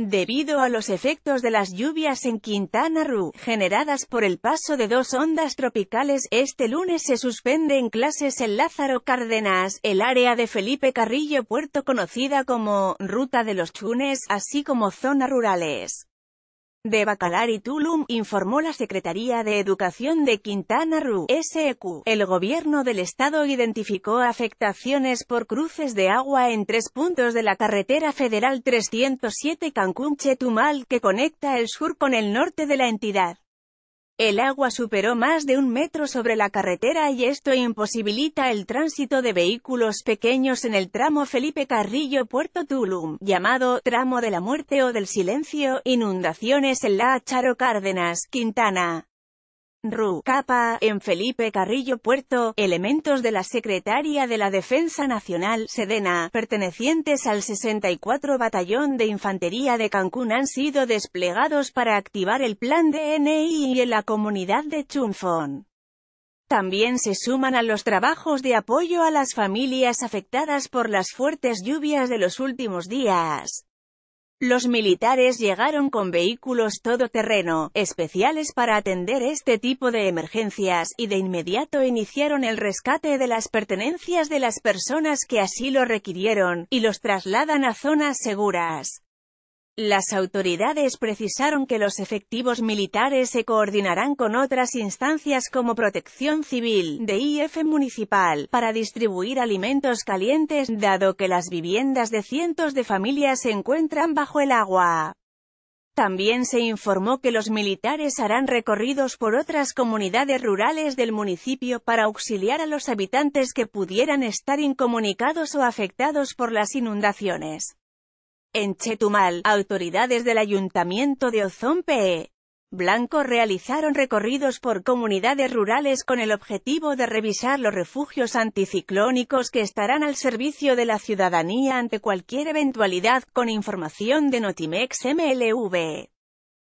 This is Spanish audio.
Debido a los efectos de las lluvias en Quintana Roo, generadas por el paso de dos ondas tropicales, este lunes se suspende en clases en Lázaro Cárdenas, el área de Felipe Carrillo Puerto conocida como Ruta de los Chunes, así como zonas rurales de Bacalar y Tulum, informó la Secretaría de Educación de Quintana Roo, SEQ. El gobierno del estado identificó afectaciones por cruces de agua en tres puntos de la carretera federal 307 Cancún-Chetumal, que conecta el sur con el norte de la entidad. El agua superó más de un metro sobre la carretera y esto imposibilita el tránsito de vehículos pequeños en el tramo Felipe Carrillo Puerto Tulum, llamado tramo de la muerte o del silencio, inundaciones en la Charo Cárdenas, Quintana en Felipe Carrillo Puerto, elementos de la Secretaría de la Defensa Nacional, Sedena, pertenecientes al 64 Batallón de Infantería de Cancún han sido desplegados para activar el plan DNI en la comunidad de Chunfon. También se suman a los trabajos de apoyo a las familias afectadas por las fuertes lluvias de los últimos días. Los militares llegaron con vehículos todoterreno, especiales para atender este tipo de emergencias, y de inmediato iniciaron el rescate de las pertenencias de las personas que así lo requirieron, y los trasladan a zonas seguras. Las autoridades precisaron que los efectivos militares se coordinarán con otras instancias como Protección Civil, DIF Municipal, para distribuir alimentos calientes, dado que las viviendas de cientos de familias se encuentran bajo el agua. También se informó que los militares harán recorridos por otras comunidades rurales del municipio para auxiliar a los habitantes que pudieran estar incomunicados o afectados por las inundaciones. En Chetumal, autoridades del Ayuntamiento de Ozón Blanco realizaron recorridos por comunidades rurales con el objetivo de revisar los refugios anticiclónicos que estarán al servicio de la ciudadanía ante cualquier eventualidad, con información de Notimex MLV.